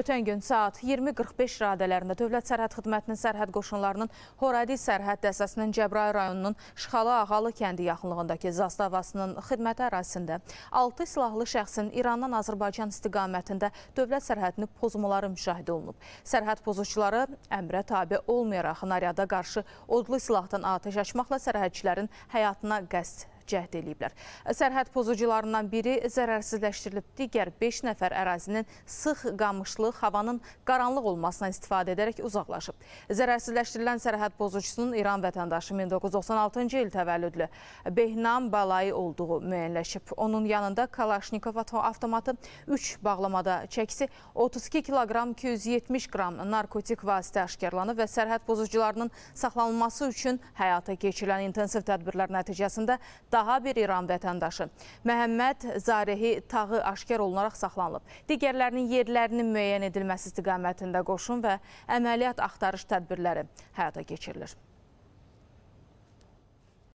Ötən gün saat 20.45 radələrində Dövlət Sərhəd Xidmətinin sərhəd qoşunlarının Horadi sərhəd dəstəsinin Cəbrayil rayonunun Şxalı Ağalı kəndi yaxınlığındakı zastavasının xidməti ərazisində 6 silahlı şəxsin İrandan Azərbaycan istiqamətində dövlət sərhədini pozmaları müşahidə olunub. Sərhəd pozucuları əmrə tabi olmayaraq naryada qarşı odlu silahdan atəş açmaqla sərhədçilərin həyatına qəst cəhd eləyiblər. Sərhəd pozucularından biri zərərsizləşdirilib, digər 5 nəfər ərazinin sıx qamışlı, havanın qaranlıq olmasına istifadə edərək uzaqlaşıb. Zərərsizləşdirilən sərhəd pozucusunun İran vətəndaşı 1996-cı il təvəllüdlü Behnam Balayi olduğu müəyyənləşib. Onun yanında Kalaşnikov avtomatı 3 bağlamada çəkisi 32 kiloqram 270 qram narkotik vasitə aşkarlanıb və sərhəd pozucularının saxlanılması üçün həyata keçirilən intensiv tədbirlər nəticəsində daha daha bir İran vətəndaşı Məhəmməd Zarehi Tağı aşkar olunaraq saxlanılıb. Digərlərinin yerlərinin müəyyən edilməsi istiqamətində qoşun və əməliyyat axtarış tədbirləri həyata keçirilir.